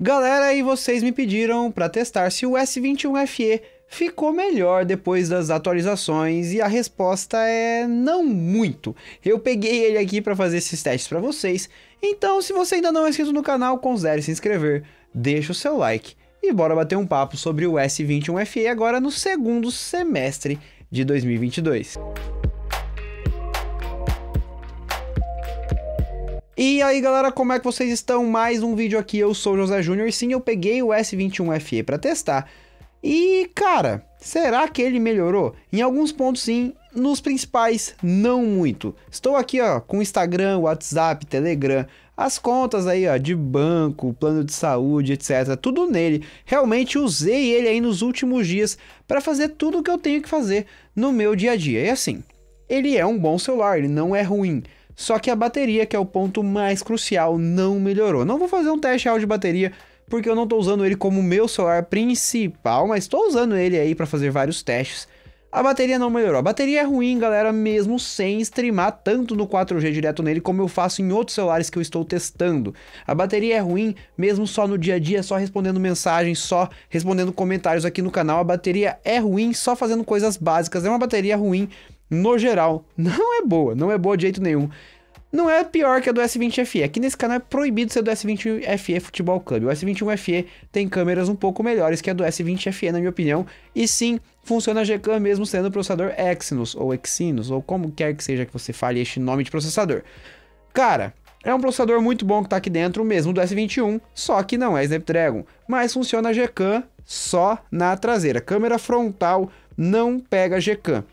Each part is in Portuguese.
Galera, e vocês me pediram para testar se o S21 FE ficou melhor depois das atualizações e a resposta é não muito. Eu peguei ele aqui para fazer esses testes para vocês, então se você ainda não é inscrito no canal, considere se inscrever, deixa o seu like e bora bater um papo sobre o S21 FE agora no segundo semestre de 2022. E aí galera, como é que vocês estão? Mais um vídeo aqui, eu sou o José Júnior, sim, eu peguei o S21 FE para testar. E cara, será que ele melhorou? Em alguns pontos sim, nos principais não muito. Estou aqui ó, com Instagram, WhatsApp, Telegram, as contas aí ó, de banco, plano de saúde, etc, tudo nele. Realmente usei ele aí nos últimos dias para fazer tudo o que eu tenho que fazer no meu dia a dia. E assim, ele é um bom celular, ele não é ruim. Só que a bateria, que é o ponto mais crucial, não melhorou. Não vou fazer um teste real de bateria, porque eu não estou usando ele como meu celular principal, mas estou usando ele aí para fazer vários testes. A bateria não melhorou. A bateria é ruim, galera, mesmo sem streamar tanto no 4G direto nele como eu faço em outros celulares que eu estou testando. A bateria é ruim, mesmo só no dia a dia, só respondendo mensagens, só respondendo comentários aqui no canal. A bateria é ruim, só fazendo coisas básicas. É uma bateria ruim no geral, não é boa, não é boa de jeito nenhum. Não é pior que a do S20FE. Aqui nesse canal é proibido ser do S20FE Futebol Clube. O S21FE tem câmeras um pouco melhores que a do S20FE, na minha opinião. E sim, funciona a Gcam mesmo sendo o processador Exynos, ou Exynos, ou como quer que seja que você fale este nome de processador. Cara, é um processador muito bom que tá aqui dentro, mesmo do S21, só que não é Snapdragon. Mas funciona a Gcam só na traseira. Câmera frontal não pega Gcam.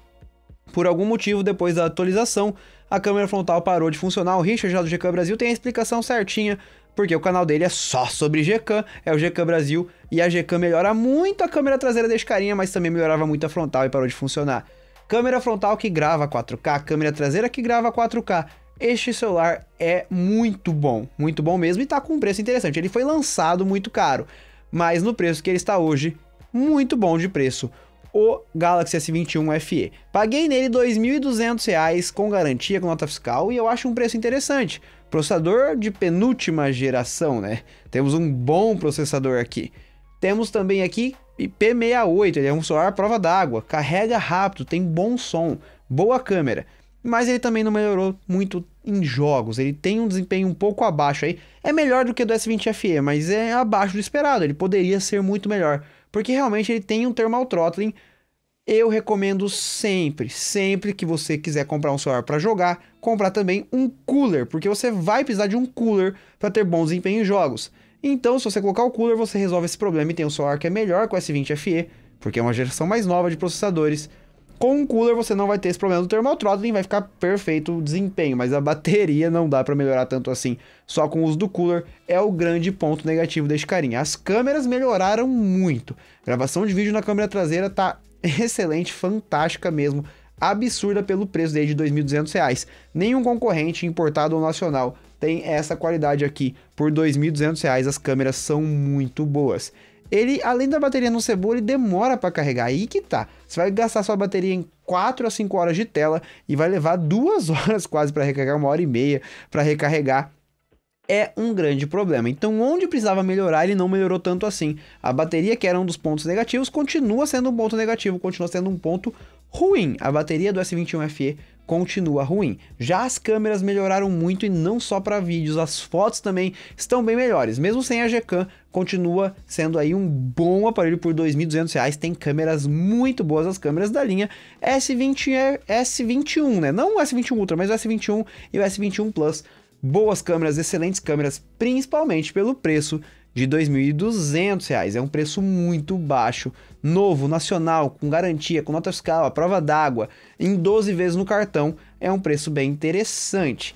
Por algum motivo, depois da atualização, a câmera frontal parou de funcionar. O Richard lá do GK Brasil tem a explicação certinha, porque o canal dele é só sobre GK, é o GK Brasil, e a GK melhora muito a câmera traseira desse carinha, mas também melhorava muito a frontal e parou de funcionar. Câmera frontal que grava 4K, câmera traseira que grava 4K. Este celular é muito bom, muito bom mesmo e tá com um preço interessante. Ele foi lançado muito caro, mas no preço que ele está hoje, muito bom de preço o Galaxy S21 FE. Paguei nele R$ 2.200 com garantia, com nota fiscal, e eu acho um preço interessante. Processador de penúltima geração, né? Temos um bom processador aqui. Temos também aqui IP68, ele é um celular à prova d'água, carrega rápido, tem bom som, boa câmera. Mas ele também não melhorou muito em jogos, ele tem um desempenho um pouco abaixo aí. É melhor do que do S20 FE, mas é abaixo do esperado, ele poderia ser muito melhor porque realmente ele tem um thermal throttling. Eu recomendo sempre, sempre que você quiser comprar um celular para jogar, comprar também um cooler, porque você vai precisar de um cooler para ter bom desempenho em jogos. Então, se você colocar o cooler, você resolve esse problema e tem um celular que é melhor com o S20 FE, porque é uma geração mais nova de processadores com um cooler você não vai ter esse problema do termotrotling, vai ficar perfeito o desempenho, mas a bateria não dá para melhorar tanto assim só com o uso do cooler, é o grande ponto negativo deste carinha. As câmeras melhoraram muito. gravação de vídeo na câmera traseira tá excelente, fantástica mesmo, absurda pelo preço desde de R$ 2.200. Nenhum concorrente importado ou nacional tem essa qualidade aqui. Por R$ 2.200 as câmeras são muito boas ele, além da bateria não ser boa, ele demora para carregar. Aí que tá. Você vai gastar sua bateria em 4 a 5 horas de tela e vai levar duas horas quase para recarregar, uma hora e meia para recarregar é um grande problema. Então, onde precisava melhorar, ele não melhorou tanto assim. A bateria, que era um dos pontos negativos, continua sendo um ponto negativo, continua sendo um ponto ruim. A bateria do S21 FE continua ruim. Já as câmeras melhoraram muito e não só para vídeos, as fotos também estão bem melhores. Mesmo sem a Gcam, continua sendo aí um bom aparelho por R$ 2.200. Tem câmeras muito boas, as câmeras da linha S20 S21, né? Não o S21 Ultra, mas o S21 e o S21 Plus. Boas câmeras, excelentes câmeras, principalmente pelo preço de R$ 2.200. É um preço muito baixo, novo, nacional, com garantia, com nota fiscal, a prova d'água, em 12 vezes no cartão. É um preço bem interessante.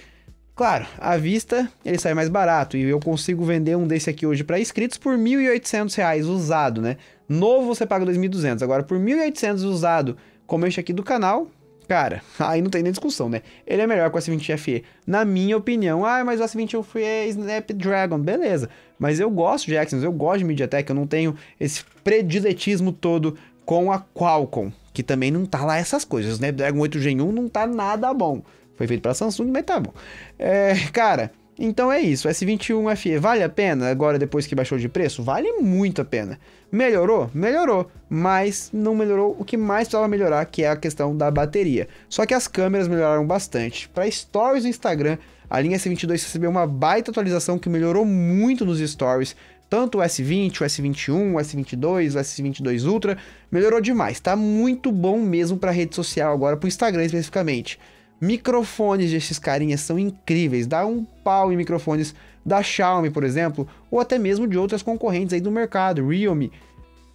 Claro, à vista ele sai mais barato e eu consigo vender um desse aqui hoje para inscritos por R$ 1.800 usado, né? Novo você paga 2.200, agora por 1.800 usado, como este aqui do canal, Cara, aí não tem nem discussão, né? Ele é melhor que o S20 FE. Na minha opinião, ah, mas o S21 FE é Snapdragon, beleza. Mas eu gosto de Exynos, eu gosto de MediaTek, eu não tenho esse prediletismo todo com a Qualcomm, que também não tá lá essas coisas. O Snapdragon 8 Gen 1 não tá nada bom. Foi feito pra Samsung, mas tá bom. É, cara, então é isso, O S21 FE vale a pena agora depois que baixou de preço? Vale muito a pena. Melhorou? Melhorou, mas não melhorou o que mais precisava melhorar, que é a questão da bateria. Só que as câmeras melhoraram bastante. Para stories do Instagram, a linha S22 recebeu uma baita atualização que melhorou muito nos stories, tanto o S20, o S21, o S22, o S22 Ultra, melhorou demais. Tá muito bom mesmo para rede social agora, para o Instagram especificamente. Microfones desses carinhas são incríveis, dá um pau em microfones da Xiaomi, por exemplo, ou até mesmo de outras concorrentes aí do mercado, Realme.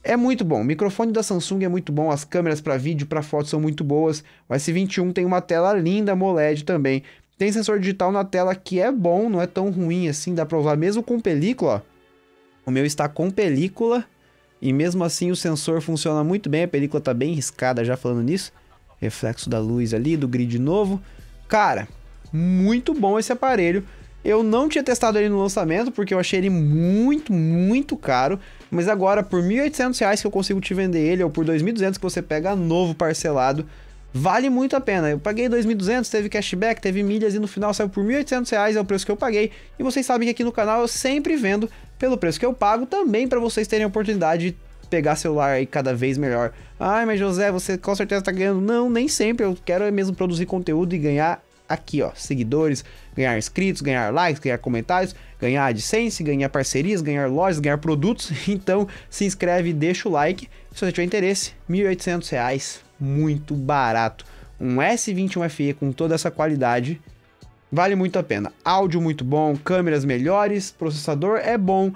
É muito bom, o microfone da Samsung é muito bom, as câmeras para vídeo, para foto são muito boas. O S21 tem uma tela linda AMOLED também. Tem sensor digital na tela que é bom, não é tão ruim assim, dá para usar mesmo com película. O meu está com película e mesmo assim o sensor funciona muito bem, a película está bem riscada já falando nisso reflexo da luz ali, do grid novo. Cara, muito bom esse aparelho. Eu não tinha testado ele no lançamento, porque eu achei ele muito, muito caro. Mas agora, por R$ 1.800 que eu consigo te vender ele, ou por R$ 2.200 que você pega novo parcelado, vale muito a pena. Eu paguei 2.200, teve cashback, teve milhas e no final saiu por R$ 1.800, é o preço que eu paguei. E vocês sabem que aqui no canal eu sempre vendo pelo preço que eu pago, também para vocês terem a oportunidade de pegar celular aí cada vez melhor. Ai, mas José, você com certeza tá ganhando. Não, nem sempre. Eu quero é mesmo produzir conteúdo e ganhar aqui, ó, seguidores, ganhar inscritos, ganhar likes, ganhar comentários, ganhar AdSense, ganhar parcerias, ganhar lojas, ganhar produtos. Então, se inscreve, deixa o like. Se você tiver interesse, R$ 1.800, reais, muito barato. Um S21 FE com toda essa qualidade, vale muito a pena. Áudio muito bom, câmeras melhores, processador é bom,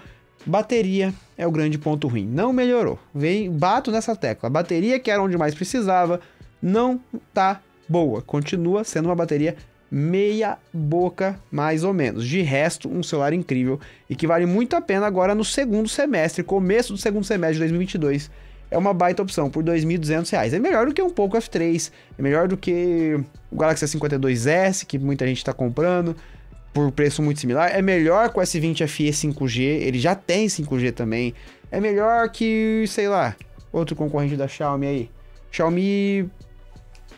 Bateria é o grande ponto ruim. Não melhorou. Vem, bato nessa tecla. A bateria que era onde mais precisava não tá boa. Continua sendo uma bateria meia boca, mais ou menos. De resto, um celular incrível e que vale muito a pena agora no segundo semestre, começo do segundo semestre de 2022. É uma baita opção por R$ 2.200. É melhor do que um pouco F3, é melhor do que o Galaxy 52 s que muita gente está comprando, por preço muito similar. É melhor que o S20 FE 5G, ele já tem 5G também. É melhor que, sei lá, outro concorrente da Xiaomi aí. Xiaomi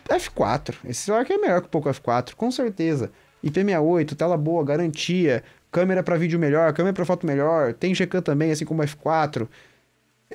F4. Esse celular aqui é melhor que o Poco F4, com certeza. IP68, tela boa, garantia, câmera para vídeo melhor, câmera para foto melhor, tem Gcam também, assim como o F4.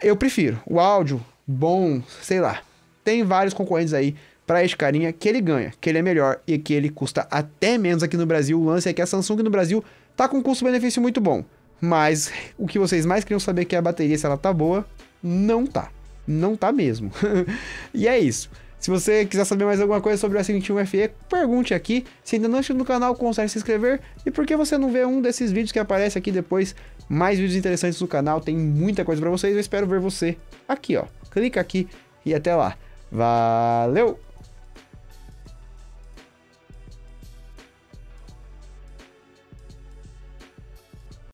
Eu prefiro. O áudio, bom, sei lá. Tem vários concorrentes aí para esse carinha que ele ganha, que ele é melhor e que ele custa até menos aqui no Brasil. O lance é que a Samsung no Brasil tá com um custo-benefício muito bom. Mas o que vocês mais queriam saber é que é a bateria, se ela tá boa, não tá. Não tá mesmo. e é isso. Se você quiser saber mais alguma coisa sobre o S21 FE, pergunte aqui. Se ainda não assistiu é no canal, consegue se inscrever. E por que você não vê um desses vídeos que aparece aqui depois? Mais vídeos interessantes no canal, tem muita coisa para vocês. Eu espero ver você aqui, ó. Clica aqui e até lá. Valeu!